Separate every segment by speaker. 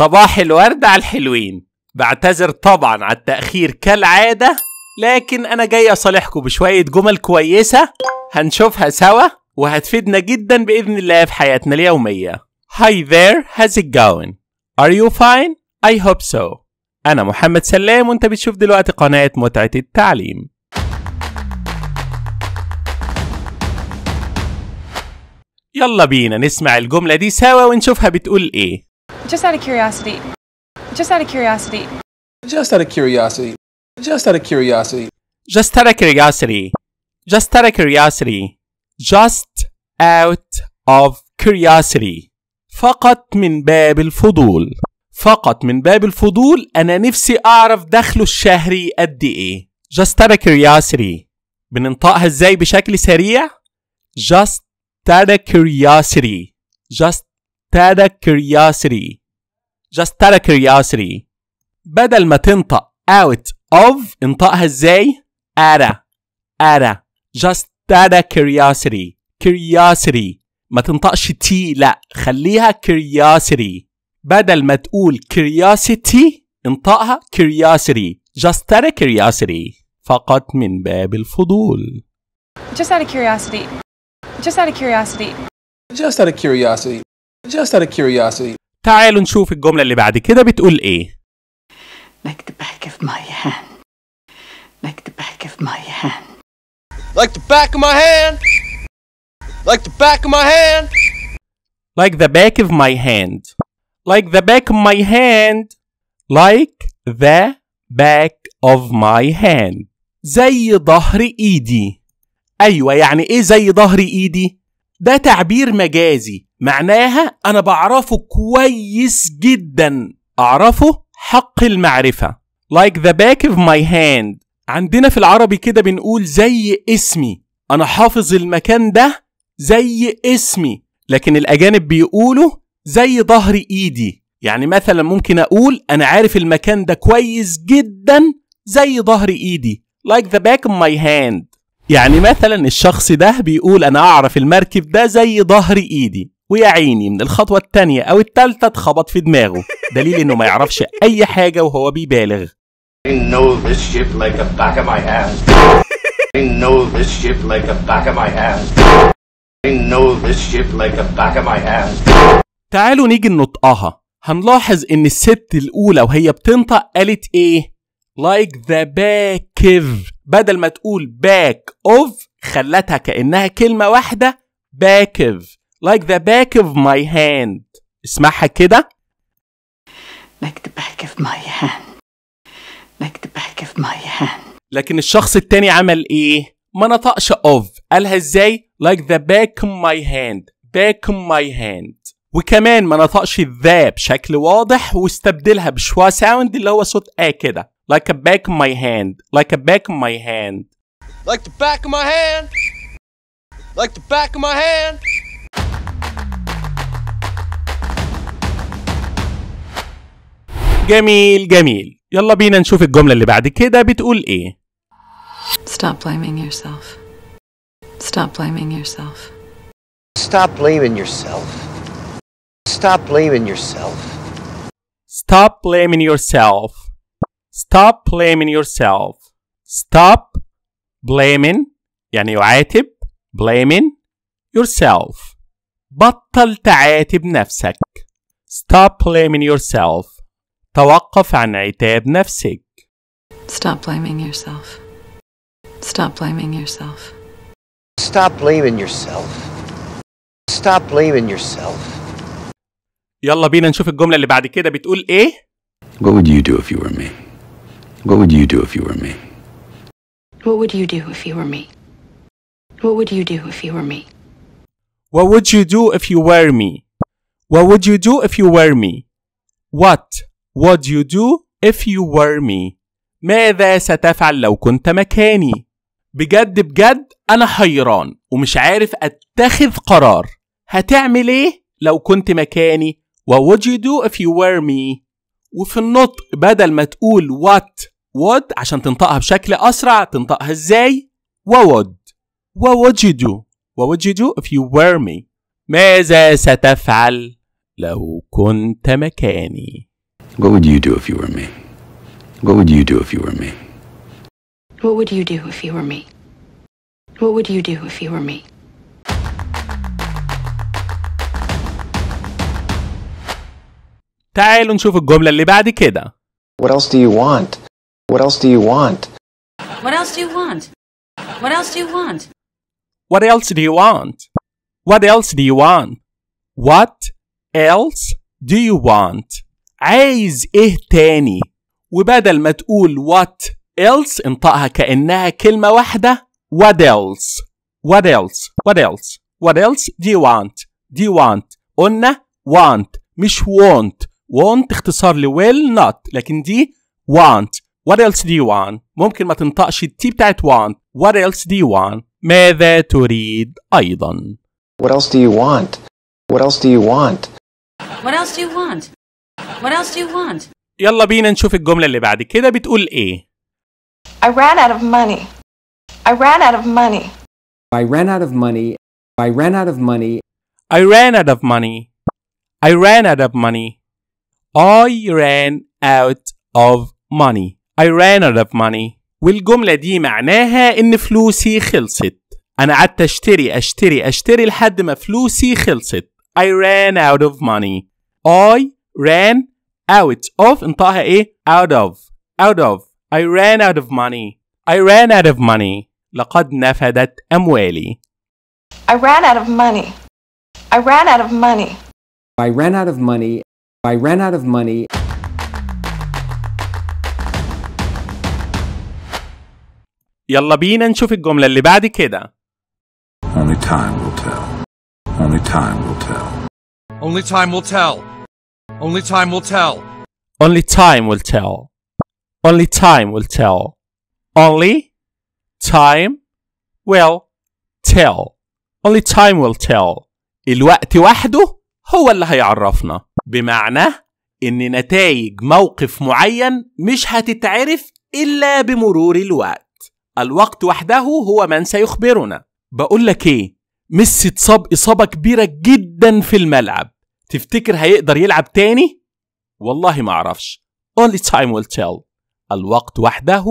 Speaker 1: صباح الورد على الحلوين بعتذر طبعا على التأخير كالعادة لكن أنا جاي أصالحكم بشوية جمل كويسة هنشوفها سوا وهتفيدنا جدا بإذن الله في حياتنا اليومية Hi there, how's it going? Are you fine? I hope so أنا محمد سلام وأنت بتشوف دلوقتي قناة متعة التعليم يلا بينا نسمع الجملة دي سوا ونشوفها بتقول إيه Just out of curiosity. Just out of curiosity. Just out of curiosity. Just out of curiosity. Just out of curiosity. Just out of curiosity. Just out of curiosity. فقط من باب الفضول. فقط من باب الفضول أنا نفسي أعرف دخله الشهري قد إيه. Just out of curiosity. بننطقها إزاي بشكل سريع؟ Just out of curiosity. Just out of curiosity. just out of curiosity بدل ما تنطق out of انطقها ازاي؟ out of just out of curiosity curiosity ما تنطقش تي لا خليها curiosity بدل ما تقول curiosity انطقها curiosity just out of curiosity فقط من باب الفضول just out of curiosity just out of curiosity just out of curiosity just out of curiosity تعالوا نشوف الجملة اللي بعد كده بتقول إيه Like the back of my hand Like the back of my hand Like the back of my hand Like the back of my hand Like the back of my hand Like the back of my hand Like the back of my hand زي ظهر ايدي ايوه يعني ايه زي ظهر ايدي ده تعبير مجازي معناها أنا بعرفه كويس جدا أعرفه حق المعرفة like the back of my hand عندنا في العربي كده بنقول زي اسمي أنا حافظ المكان ده زي اسمي لكن الأجانب بيقولوا زي ظهر إيدي يعني مثلا ممكن أقول أنا عارف المكان ده كويس جدا زي ظهر إيدي like the back of my hand يعني مثلا الشخص ده بيقول أنا أعرف المركب ده زي ظهر إيدي ويا عيني من الخطوة التانية أو التالتة اتخبط في دماغه دليل إنه ما يعرفش أي حاجة وهو بيبالغ تعالوا نيجي ننطقها هنلاحظ إن الست الأولى وهي بتنطق قالت إيه؟ like the back of بدل ما تقول back of خلتها كأنها كلمة واحدة back of like the back of my hand اسمعها كده like the back of my hand like the back of my hand لكن الشخص التاني عمل ايه ما نطقش of قالها ازاي like the back of my hand back of my hand وكمان ما نطقش ذا بشكل واضح واستبدلها بشوا ساوند اللي هو صوت ا كده like a back of my hand like a back of my hand like the back of my hand like the back of my hand جميل جميل يلا بينا نشوف الجملة اللي بعد كده بتقول ايه Stop blaming yourself. Stop blaming yourself. Stop blaming yourself. Stop blaming yourself. Stop blaming yourself. Stop blaming yourself. Stop blaming يعني يعاتب blaming yourself. بطل تعاتب نفسك. Stop blaming yourself. توقف عن عتاب نفسك. Stop blaming yourself. Stop blaming yourself. Stop blaming yourself. Stop blaming yourself. يلا بينا نشوف الجملة اللي بعد كده بتقول إيه؟ What would you do if you were me? What would you do if you were me? What would you do if you were me? What would you do if you were me? What would you do if you were me? What would you do if you were me? What What you do if you were me ماذا ستفعل لو كنت مكاني بجد بجد أنا حيران ومش عارف أتخذ قرار هتعمل إيه لو كنت مكاني و would you do if you were me وفي النطق بدل ما تقول what would عشان تنطقها بشكل أسرع تنطقها إزاي would و would you do و would you do if you were me ماذا ستفعل لو كنت مكاني What would you do if you were me? What would you do if you were me? What would you do if you were me? What would you do if you were me? تعالوا نشوف الجملة اللي بعد كده. What else do you want? What else do you want? What else do you want? What else do you want? What else do you want? What else do you want? What else do you want? عايز ايه تاني وبدل ما تقول what else انطقها كأنها كلمة واحدة what else what else what else what else do you want do you want قلنا want مش want want اختصار ل will not لكن دي want what else do you want ممكن ما تنطقش التي بتاعت want what else do you want ماذا تريد أيضا what else do you want what else do you want what else do you want What else do you want? يلا بينا نشوف الجملة اللي بعد كده بتقول إيه. I ran out of money. I ran out of money. I ran out of money. I ran out of money. I ran out of money. I ran out of money. I ran out of money. I ran out of money. والجملة دي معناها إن فلوسي خلصت. أنا قعدت أشتري أشتري أشتري لحد ما فلوسي خلصت. I ran out of money. I ran out of انطقها ايه out of out of I ran out of money I ran out of money لقد نفدت أموالي I ran out of money I ran out of money I ran out of money I ran out of money يلا بينا نشوف الجملة اللي بعد كده Only time will tell Only time will tell Only time will tell Only time will tell. Only time will tell. Only time will tell. Only time will tell. Only time will tell. الوقت وحده هو اللي هيعرفنا بمعنى ان نتائج موقف معين مش هتتعرف الا بمرور الوقت الوقت وحده هو من سيخبرنا بقول لك ايه ميسي اتصاب اصابه كبيره جدا في الملعب تفتكر هيقدر يلعب تاني؟ والله ما أعرفش Only time will tell الوقت وحده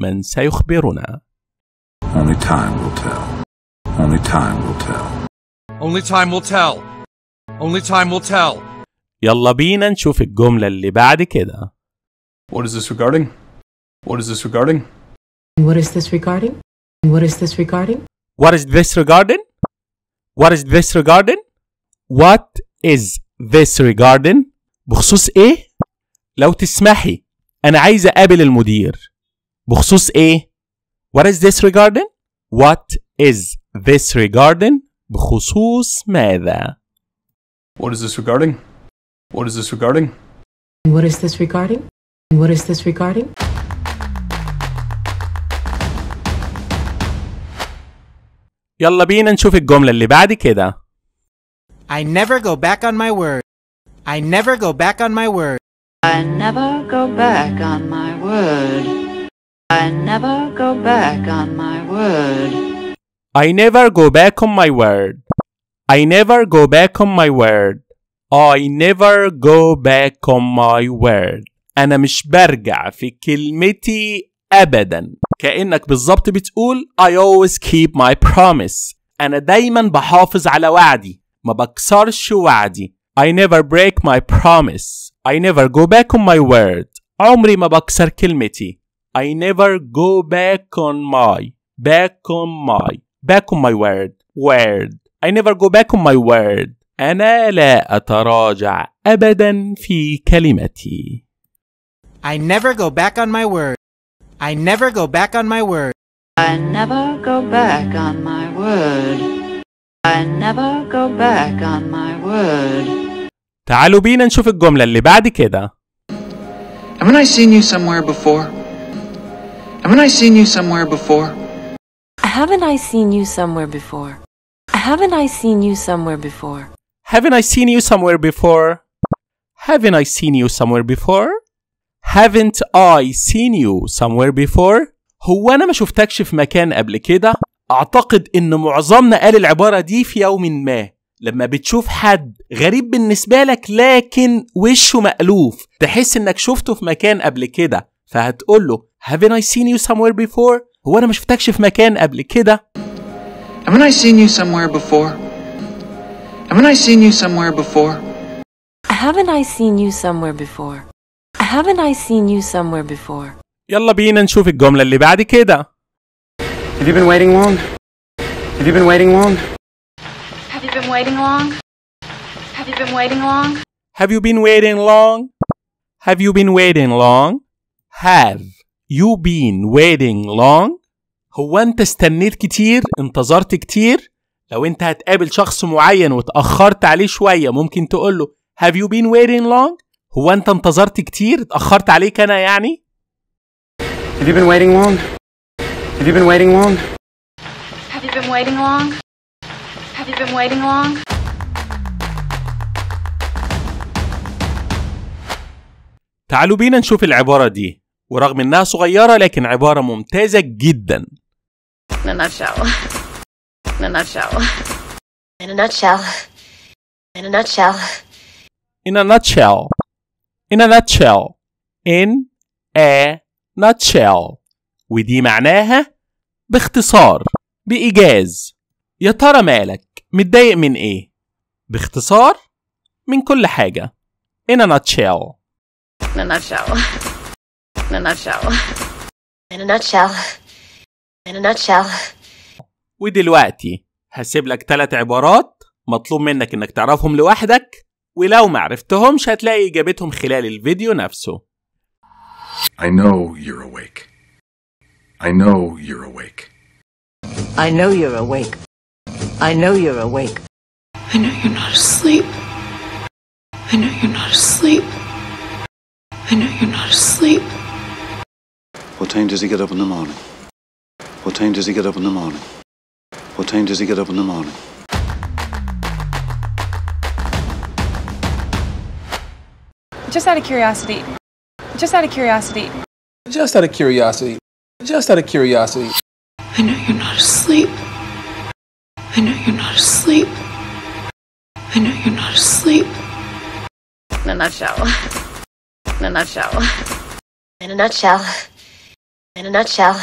Speaker 1: من سيخبرنا Only time will tell Only time will tell Only time will tell Only time will tell يلا بينا نشوف الجملة اللي بعد كده What is this regarding? What is this regarding? What is this regarding? What is this regarding? What is this regarding? What is this regarding? What is this regarding بخصوص ايه لو تسمحي انا عايز اقابل المدير بخصوص ايه what is this regarding what is this regarding بخصوص ماذا what is this regarding what is this regarding what is this regarding what is this regarding يلا بينا نشوف الجملة اللي بعد كده I never go back on my word. I never go back on my word. I never go back on my word. I never go back on my word. I never go back on my word. I never go back on my word. I never go back on my word. أنا مش برجع في كلمتي أبدا. كأنك بالظبط بتقول I always keep my promise. أنا دايما بحافظ على وعدي. Mabaksar بكسرش I never break my promise I never go back on my word عمري ما بكسر كلمتي I never go back on my back on my back on my word word I never go back on my word أنا لا أتراجع أبدا في كلمتي I never go back on my word I never go back on my word I never go back on my word I never go back on my word. تعالوا بينا نشوف الجملة اللي بعد كده. Haven't I seen you somewhere before? Haven't I seen you somewhere before? Haven't I seen you somewhere before? Haven't I seen you somewhere before? Haven't I seen you somewhere before? Haven't I seen you somewhere before? Haven't I seen you somewhere before? هو أنا ما شفتكش في مكان قبل كده؟ اعتقد ان معظمنا قال العباره دي في يوم ما لما بتشوف حد غريب بالنسبه لك لكن وشه مألوف تحس انك شفته في مكان قبل كده فهتقول له haven't I seen you somewhere before هو انا ما شفتكش في مكان قبل كده haven't I seen you somewhere before haven't I seen you somewhere before haven't I seen you somewhere before haven't I seen you somewhere before يلا بينا نشوف الجمله اللي بعد كده Have you been waiting long? Have you been waiting long? Have you been waiting long? Have you been waiting long? Have you been waiting long? Have you been waiting long? Have you been waiting long? هو انت استنيت كتير انتظرت كتير لو انت هتقابل شخص معين واتأخرت عليه شوية ممكن تقول له Have you been waiting long? هو انت انتظرت كتير اتأخرت عليك انا يعني؟ Have you been waiting long? Have you been waiting long? Have you been waiting long? Have you been waiting long? تعالوا بينا نشوف العبارة دي ورغم إنها صغيرة لكن عبارة ممتازة جدا In a nutshell In a nutshell In a nutshell In a nutshell In a nutshell In a nutshell In a nutshell ودي معناها باختصار بإيجاز يا ترى مالك متضايق من إيه؟ باختصار من كل حاجة in a nutshell in a nutshell in a nutshell in a nutshell in a nutshell ودلوقتي هسيب لك تلات عبارات مطلوب منك إنك تعرفهم لوحدك ولو ما عرفتهمش هتلاقي إجابتهم خلال الفيديو نفسه I know you're awake I know you're awake. I know you're awake. I know you're awake. I know you're not asleep. I know you're not asleep. I know you're not asleep. What time does he get up in the morning? What time does he get up in the morning? What time does he get up in the morning? Just out of curiosity. Just out of curiosity. Just out of curiosity. Just out of curiosity. I know you're not asleep. I know you're not asleep. I know you're not asleep. In a nutshell. In a nutshell. In a nutshell. In a nutshell.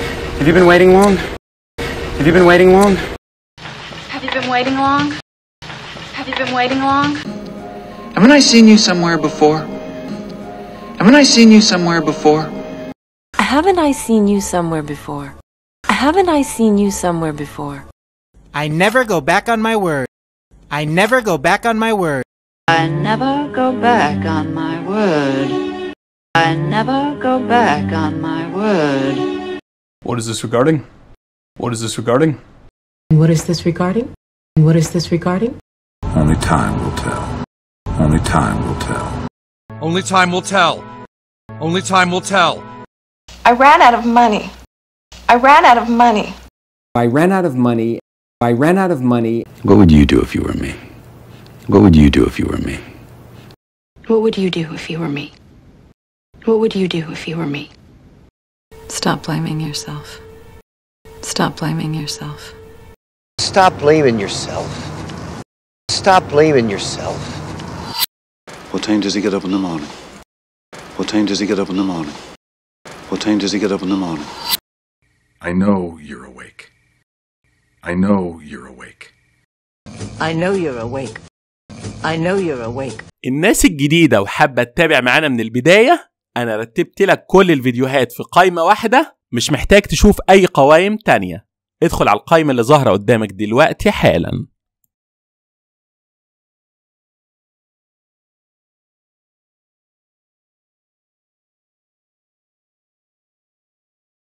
Speaker 1: Have you been waiting long? Have you been waiting long? Have you been waiting long? Have you been waiting long? Haven't I seen you somewhere before? Haven't I seen you somewhere before? Haven't I seen you somewhere before? Haven't I seen you somewhere before? I never go back on my word. I never go back on my word. I never go back on my word. I never go back on my word. What is this regarding? What is this regarding? What is this regarding? What is this regarding? Only time will tell. Only time will tell. Only time will tell. Only time will tell. I ran out of money. I ran out of money. I ran out of money. I ran out of money. What would you do if you were me? What would you do if you were me? What would you do if you were me? What would you do if you were me? Stop blaming yourself. Stop blaming yourself. Stop blaming yourself. Stop blaming yourself. What time does he get up in the morning? What time does he get up in the morning? What time does he get up in the morning? I know you're awake. I know you're awake. I know you're awake. I know you're awake. الناس الجديدة وحابة تتابع معانا من البداية أنا رتبت لك كل الفيديوهات في قائمة واحدة مش محتاج تشوف أي قوائم تانية ادخل على القائمة اللي ظاهرة قدامك دلوقتي حالاً